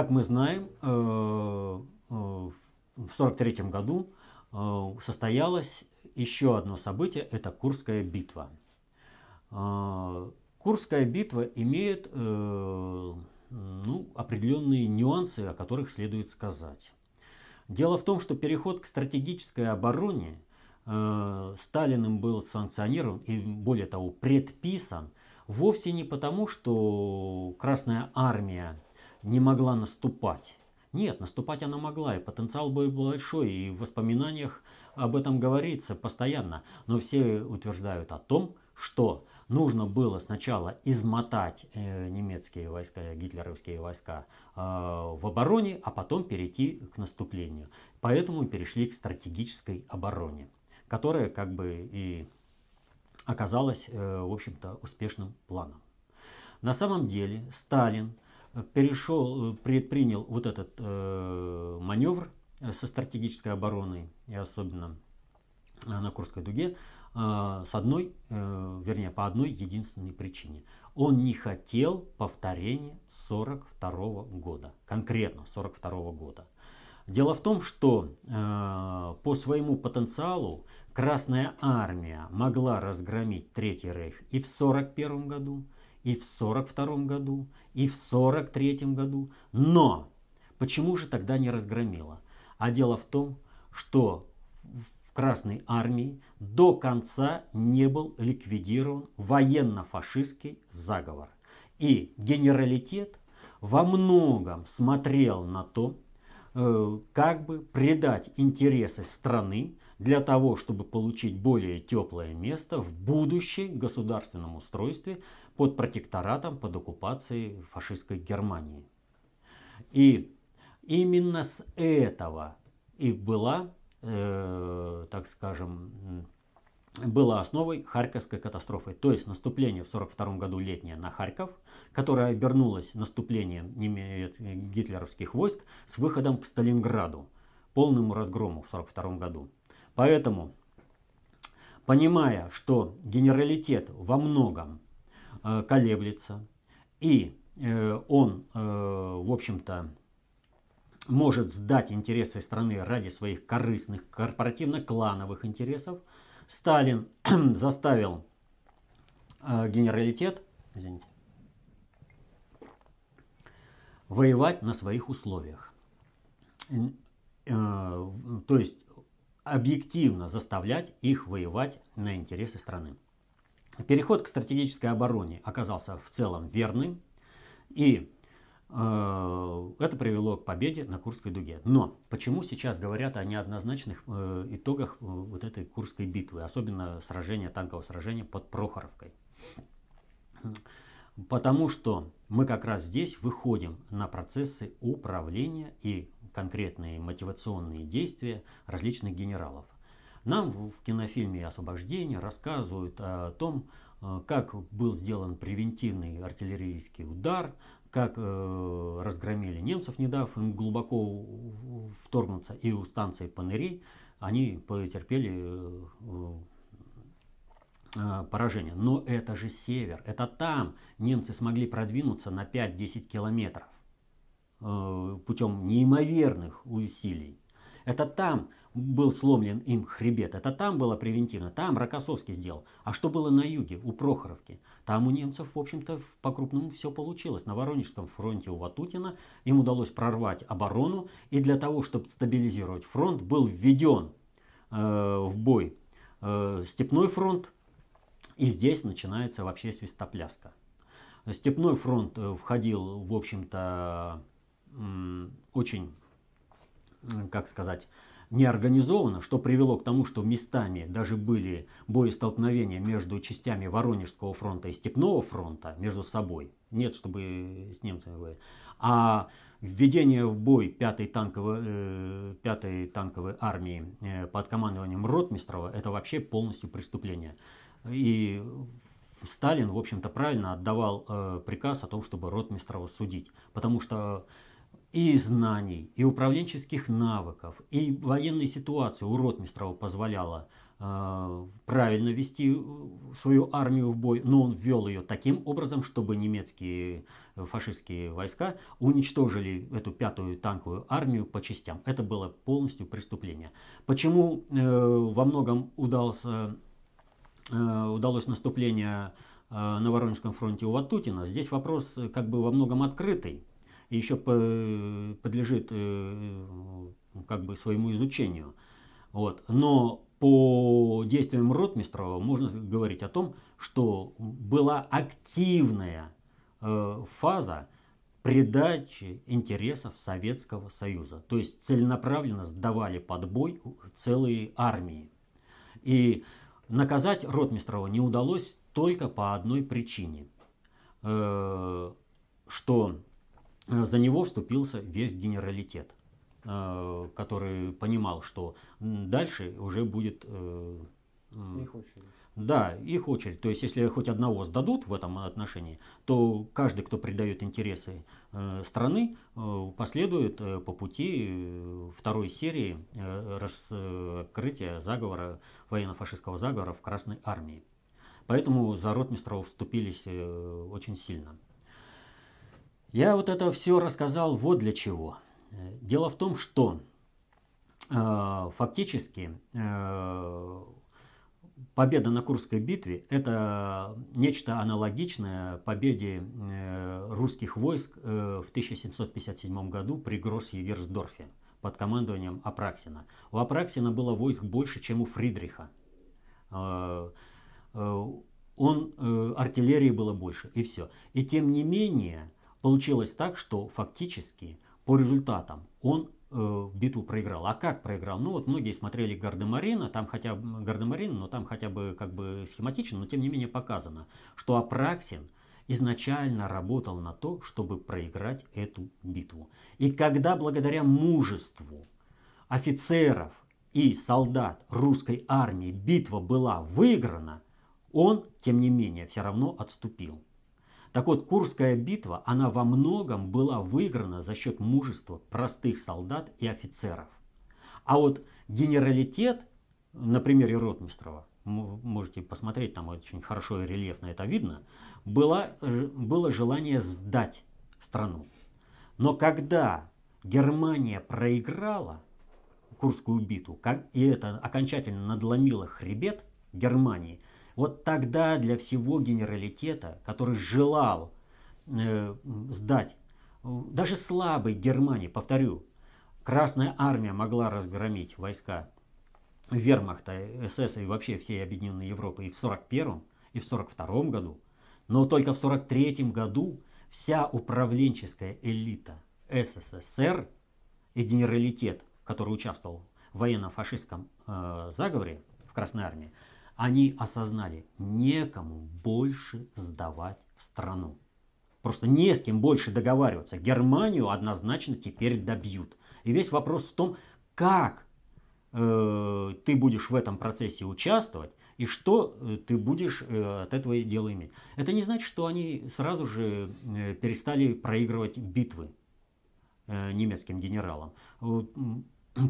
Как мы знаем, э, э, в 1943 году э, состоялось еще одно событие, это Курская битва. Курская битва имеет ну, определенные нюансы, о которых следует сказать. Дело в том, что переход к стратегической обороне Сталиным был санкционирован и, более того, предписан вовсе не потому, что Красная Армия не могла наступать. Нет, наступать она могла, и потенциал был большой, и в воспоминаниях об этом говорится постоянно. Но все утверждают о том, что нужно было сначала измотать э, немецкие войска, гитлеровские войска э, в обороне, а потом перейти к наступлению. Поэтому перешли к стратегической обороне, которая как бы и оказалась, э, в общем-то, успешным планом. На самом деле Сталин перешел, э, предпринял вот этот э, маневр э, со стратегической обороной, и особенно э, на Курской дуге, э, с одной, э, вернее, по одной единственной причине. Он не хотел повторения 42 года, конкретно 42 года. Дело в том, что э, по своему потенциалу Красная Армия могла разгромить Третий Рейх и в 41 году, и в 1942 году, и в 1943 году. Но почему же тогда не разгромила? А дело в том, что в Красной армии до конца не был ликвидирован военно-фашистский заговор. И генералитет во многом смотрел на то, э, как бы предать интересы страны для того, чтобы получить более теплое место в будущем государственном устройстве под протекторатом, под оккупацией фашистской Германии. И именно с этого и была, э, так скажем, была основой Харьковской катастрофы. То есть наступление в 1942 году летнее на Харьков, которое обернулось наступлением немецких гитлеровских войск с выходом к Сталинграду, полному разгрому в 1942 году. Поэтому, понимая, что генералитет во многом э, колеблется, и э, он, э, в общем-то, может сдать интересы страны ради своих корыстных корпоративно-клановых интересов, Сталин заставил генералитет извините, воевать на своих условиях. То есть объективно заставлять их воевать на интересы страны. Переход к стратегической обороне оказался в целом верным, и э, это привело к победе на Курской дуге. Но почему сейчас говорят о неоднозначных э, итогах э, вот этой Курской битвы, особенно сражения, танкового сражения под Прохоровкой? Потому что мы как раз здесь выходим на процессы управления и конкретные мотивационные действия различных генералов. Нам в кинофильме «Освобождение» рассказывают о том, э, как был сделан превентивный артиллерийский удар, как э, разгромили немцев, не дав им глубоко вторгнуться, и у станции Панери они потерпели э, э, поражение. Но это же север, это там немцы смогли продвинуться на 5-10 километров. Э, путем неимоверных усилий. Это там был сломлен им хребет, это там было превентивно, там Рокоссовский сделал. А что было на юге, у Прохоровки? Там у немцев, в общем-то, по-крупному все получилось. На Воронежском фронте у Ватутина им удалось прорвать оборону, и для того, чтобы стабилизировать фронт, был введен э, в бой э, Степной фронт, и здесь начинается вообще свистопляска. Степной фронт э, входил, в общем-то, очень, как сказать, неорганизованно, что привело к тому, что местами даже были боестолкновения между частями Воронежского фронта и Степного фронта между собой. Нет, чтобы с немцами были. А введение в бой 5-й танковой, 5 э, танковой армии э, под командованием Ротмистрова – это вообще полностью преступление. И Сталин, в общем-то, правильно отдавал э, приказ о том, чтобы Ротмистрова судить. Потому что и знаний, и управленческих навыков, и военной ситуации у Ротмистрова позволяло э, правильно вести э, свою армию в бой, но он ввел ее таким образом, чтобы немецкие э, фашистские войска уничтожили эту пятую танковую армию по частям. Это было полностью преступление. Почему э, во многом удался, э, удалось наступление э, на Воронежском фронте у Ватутина, здесь вопрос как бы во многом открытый и еще подлежит э, ну, как бы своему изучению. Вот. Но по действиям Ротмистрова можно говорить о том, что была активная э, фаза придачи интересов Советского Союза. То есть целенаправленно сдавали под бой целые армии. И наказать Ротмистрова не удалось только по одной причине, э, что Э, за него вступился весь генералитет, э, который понимал, что дальше уже будет... Э, их очередь. Да, их очередь. То есть, если хоть одного сдадут в этом отношении, то каждый, кто придает интересы страны, последует по пути второй серии раскрытия заговора, военно-фашистского заговора в Красной Армии. Поэтому за Ротмистрова вступились очень сильно. Я вот это все рассказал вот для чего. Дело в том, что э, фактически э, победа на Курской битве – это нечто аналогичное победе э, русских войск э, в 1757 году при Гросс-Егерсдорфе под командованием Апраксина. У Апраксина было войск больше, чем у Фридриха. Э, э он, э, артиллерии было больше, и все. И тем не менее, Получилось так, что фактически по результатам он э, битву проиграл. А как проиграл? Ну вот многие смотрели Гардемарина, там хотя бы Гардемарина, но там хотя бы как бы схематично, но тем не менее показано, что Апраксин изначально работал на то, чтобы проиграть эту битву. И когда благодаря мужеству офицеров и солдат русской армии битва была выиграна, он, тем не менее, все равно отступил. Так вот, Курская битва, она во многом была выиграна за счет мужества простых солдат и офицеров. А вот генералитет, на примере Ротмистрова, можете посмотреть, там очень хорошо и рельефно это видно, было, э, было желание сдать страну. Но когда Германия проиграла Курскую битву, как, и это окончательно надломило хребет Германии, вот тогда для всего генералитета, который желал э, сдать э, даже слабой Германии, повторю, Красная Армия могла разгромить войска вермахта, э, СС и вообще всей Объединенной Европы и в 41 и в 42 году, но только в 43 году вся управленческая элита СССР и генералитет, который участвовал в военно-фашистском э, заговоре в Красной Армии, они осознали, некому больше сдавать страну. Просто не с кем больше договариваться. Германию однозначно теперь добьют. И весь вопрос в том, как э, ты будешь в этом процессе участвовать и что э, ты будешь э, от этого дела иметь. Это не значит, что они сразу же э, перестали проигрывать битвы э, немецким генералам.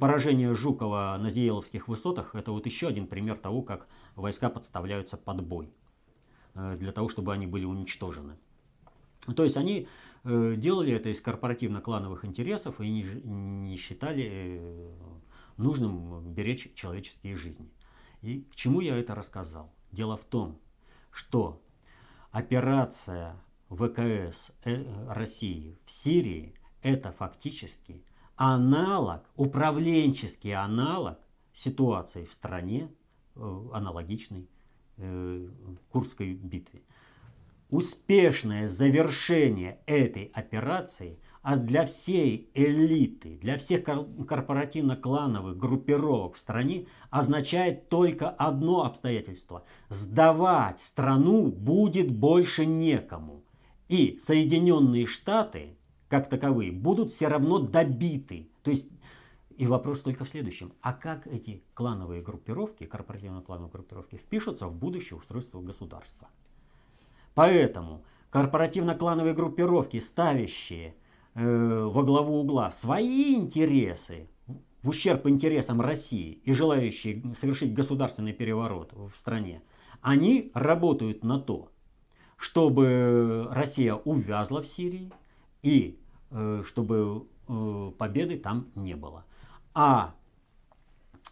Поражение Жукова на Зиеловских высотах – это вот еще один пример того, как войска подставляются под бой э, для того, чтобы они были уничтожены. То есть они э, делали это из корпоративно-клановых интересов и не считали э, нужным беречь человеческие жизни. И к чему я это рассказал? Дело в том, что операция ВКС России в Сирии – это фактически – аналог, управленческий аналог ситуации в стране, э, аналогичной э, Курской битве. Успешное завершение этой операции а для всей элиты, для всех корпоративно-клановых группировок в стране означает только одно обстоятельство. Сдавать страну будет больше некому. И Соединенные Штаты как таковые будут все равно добиты. То есть и вопрос только в следующем. А как эти клановые группировки, корпоративно-клановые группировки, впишутся в будущее устройство государства? Поэтому корпоративно-клановые группировки, ставящие э, во главу угла свои интересы в ущерб интересам России и желающие совершить государственный переворот в стране, они работают на то, чтобы Россия увязла в Сирии, и э, чтобы э, победы там не было. А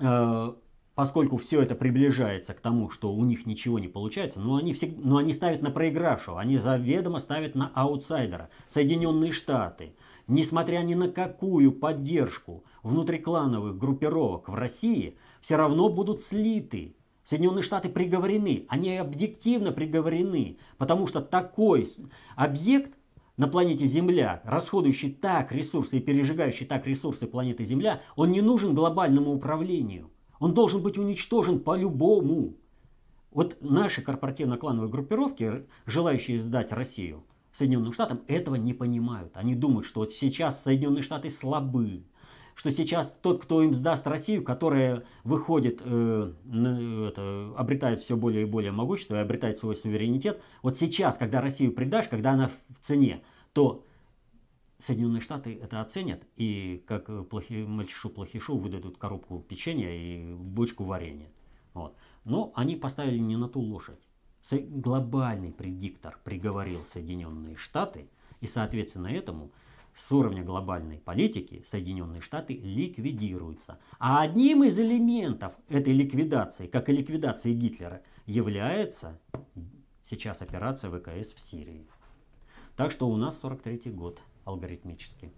э, поскольку все это приближается к тому, что у них ничего не получается, но ну, они, всег... но ну, они ставят на проигравшего, они заведомо ставят на аутсайдера. Соединенные Штаты, несмотря ни на какую поддержку внутриклановых группировок в России, все равно будут слиты. Соединенные Штаты приговорены, они объективно приговорены, потому что такой объект – на планете Земля, расходующий так ресурсы и пережигающий так ресурсы планеты Земля, он не нужен глобальному управлению. Он должен быть уничтожен по-любому. Вот наши корпоративно-клановые группировки, желающие сдать Россию Соединенным Штатам, этого не понимают. Они думают, что вот сейчас Соединенные Штаты слабы, что сейчас тот, кто им сдаст Россию, которая выходит, э, это, обретает все более и более могущество и обретает свой суверенитет, вот сейчас, когда Россию предашь, когда она в цене, то Соединенные Штаты это оценят и как э, плохи, мальчишу-плохишу выдадут коробку печенья и бочку варенья. Вот. Но они поставили не на ту лошадь. Глобальный предиктор приговорил Соединенные Штаты, и соответственно этому с уровня глобальной политики Соединенные Штаты ликвидируются. А одним из элементов этой ликвидации, как и ликвидации Гитлера, является сейчас операция ВКС в Сирии. Так что у нас 43-й год алгоритмически.